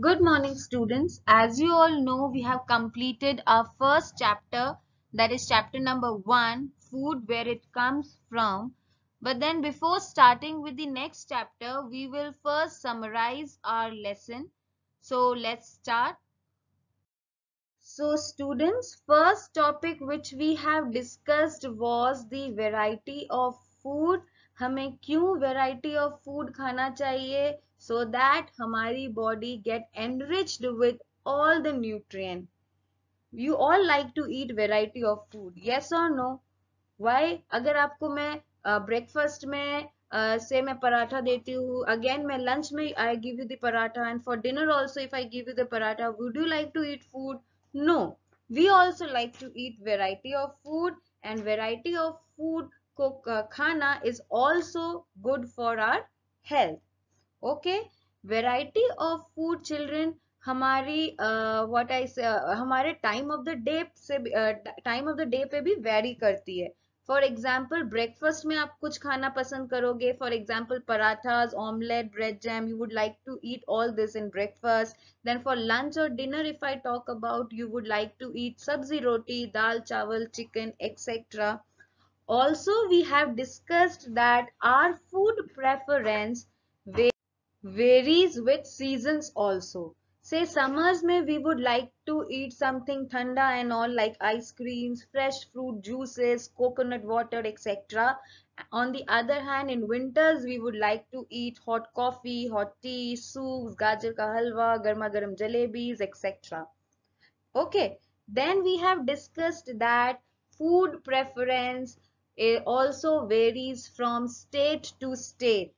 Good morning students. As you all know, we have completed our first chapter that is chapter number 1, food where it comes from. But then before starting with the next chapter, we will first summarize our lesson. So let's start. So students, first topic which we have discussed was the variety of food. हमें क्यों variety of food खाना चाहिए so that hamari body get enriched with all the nutrient you all like to eat variety of food yes or no why agar aapko main uh, breakfast mein uh, say main paratha again main lunch mein i give you the paratha and for dinner also if i give you the paratha would you like to eat food no we also like to eat variety of food and variety of food ko uh, khana is also good for our health okay variety of food children हमारी what uh, uh, I say हमारे time of the day से time of the day पे भी very करती है for example breakfast में आप कुछ खाना पसंद करोगे for example parathas omelette bread jam you would like to eat all this in breakfast then for lunch और dinner if I talk about you would like to eat sabzi roti dal chawal chicken etcetera also we have discussed that our food preference varies with seasons also. Say summers may we would like to eat something thanda and all like ice creams, fresh fruit juices, coconut water etc. On the other hand in winters we would like to eat hot coffee, hot tea, soups, gajar ka halwa, garma garam jalebis etc. Okay then we have discussed that food preference eh, also varies from state to state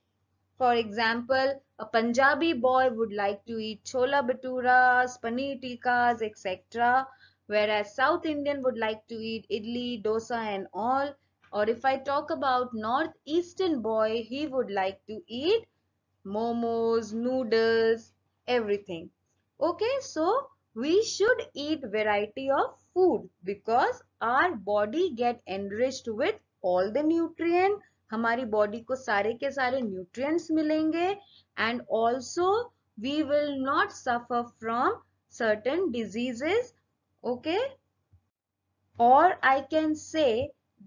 for example, a Punjabi boy would like to eat chola bhaturas, paneer tikkas, etc. Whereas South Indian would like to eat idli, dosa and all. Or if I talk about Northeastern boy, he would like to eat momos, noodles, everything. Okay, so we should eat variety of food because our body get enriched with all the nutrient हमारी body को सारे के सारे nutrients मिलेंगे and also we will not suffer from certain diseases okay और I can say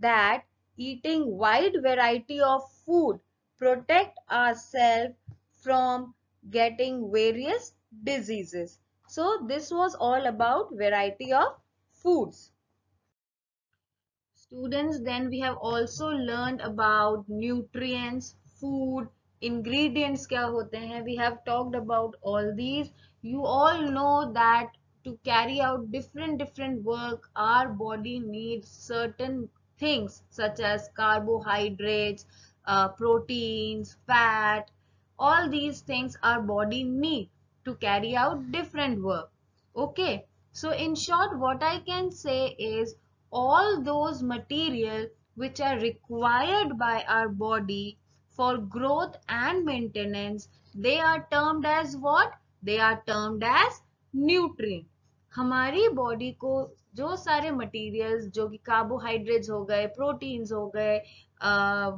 that eating wide variety of food protect our self from getting various diseases so this was all about variety of foods Students, then we have also learned about nutrients, food, ingredients kya hote hain. We have talked about all these. You all know that to carry out different different work, our body needs certain things such as carbohydrates, uh, proteins, fat. All these things our body need to carry out different work. Okay. So in short, what I can say is all those material which are required by our body for growth and maintenance they are termed as what they are termed as nutrient हमारी body को जो सारे materials जो कि carbohydrates हो गए proteins हो गए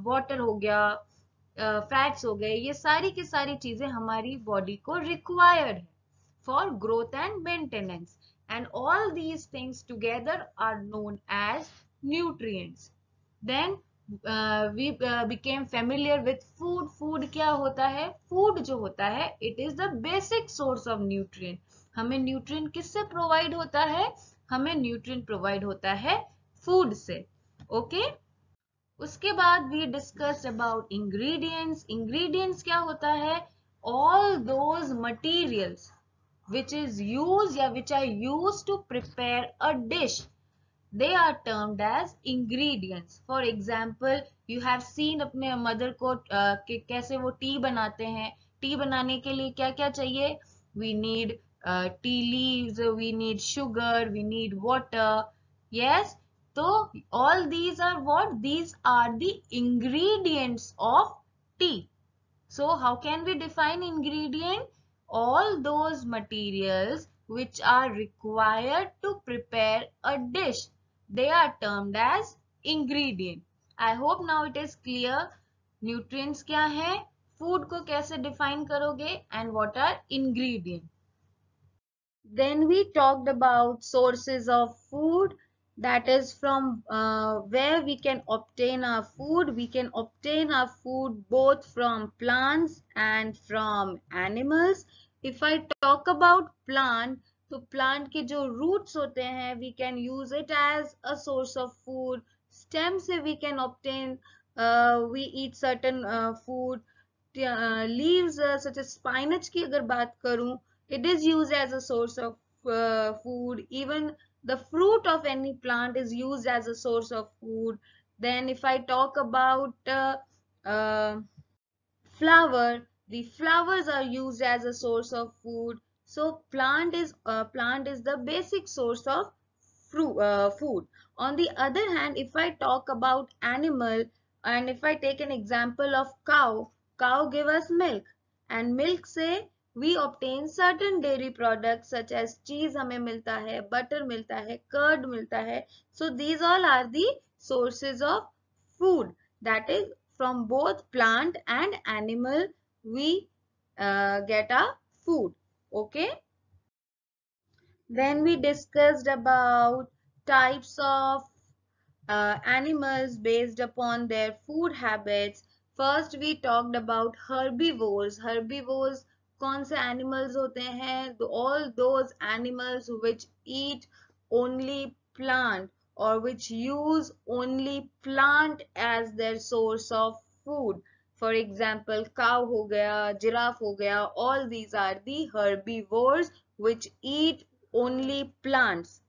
वाटर हो गया फैट्स हो गए ये सारी की सारी चीजें हमारी बॉडी को रिक्वायर्ड है for growth and maintenance and all these things together are known as nutrients then we became familiar with food food क्या होता है फूड जो होता है it is the basic source of nutrient हमें न्यूट्रिएंट किससे प्रोवाइड होता है हमें hame प्रोवाइड होता है फूड से ओके okay? उसके बाद we discuss about ingredients ingredients क्या होता है all those materials which is used or which are used to prepare a dish. They are termed as ingredients. For example, you have seen apne mother ko uh, ke kaise wo tea banate hain tea banane ke liye kya kya chahiye we need uh, tea leaves, we need sugar, we need water. Yes, so all these are what? These are the ingredients of tea. So how can we define ingredient? all those materials which are required to prepare a dish. They are termed as ingredient. I hope now it is clear nutrients क्या है food को कैसे define करोगे and what are ingredient. Then we talked about sources of food that is from uh, where we can obtain our food we can obtain our food both from plants and from animals if i talk about plant to plant ke jo roots hote hain we can use it as a source of food stem se we can obtain uh, we eat certain uh, food leaves such as spinach ki agar baat karu it is used as a source of food even the fruit of any plant is used as a source of food then if i talk about uh, uh, flower the flowers are used as a source of food so plant is uh, plant is the basic source of fruit, uh, food on the other hand if i talk about animal and if i take an example of cow cow give us milk and milk say we obtain certain dairy products such as cheese हमें मिलता है butter मिलता है curd मिलता है so these all are the sources of food that is from both plant and animal we uh, get our food okay then we discussed about types of uh, animals based upon their food habits first we talked about herbivores herbivores कौन से animals होते हैं all those animals which eat only plant और which use only plant as their source of food for example cow हो गया giraffe हो गया all these are the herbi herbivores which eat only plants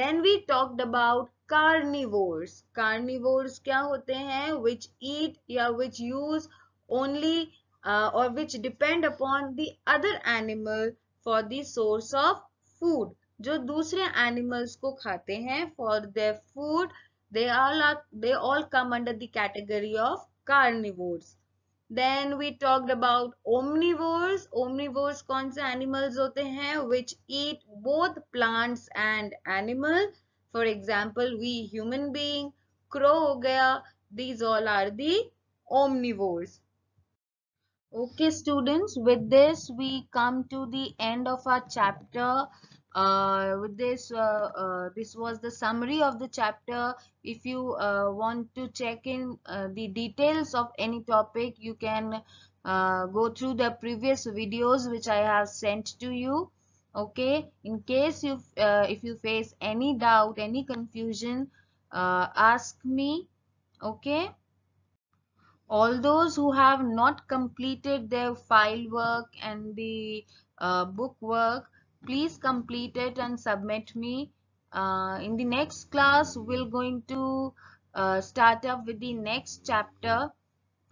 then we talked about carnivores carnivores क्या होते हैं which eat या which use only uh, or which depend upon the other animal for the source of food जो दूसरे animals को खाते हैं for their food they all they all come under the category of carnivores then we talked about omnivores omnivores कौन से animals होते हैं which eat both plants and animal for example we human being crow हो गया these all are the omnivores Okay students, with this we come to the end of our chapter. Uh, with this, uh, uh, this was the summary of the chapter. If you uh, want to check in uh, the details of any topic, you can uh, go through the previous videos which I have sent to you. Okay, in case you if you face any doubt, any confusion, ask me. Okay all those who have not completed their file work and the uh, book work please complete it and submit me uh, in the next class we're going to uh, start up with the next chapter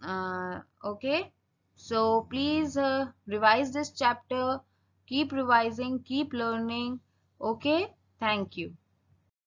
uh, okay so please uh, revise this chapter keep revising keep learning okay thank you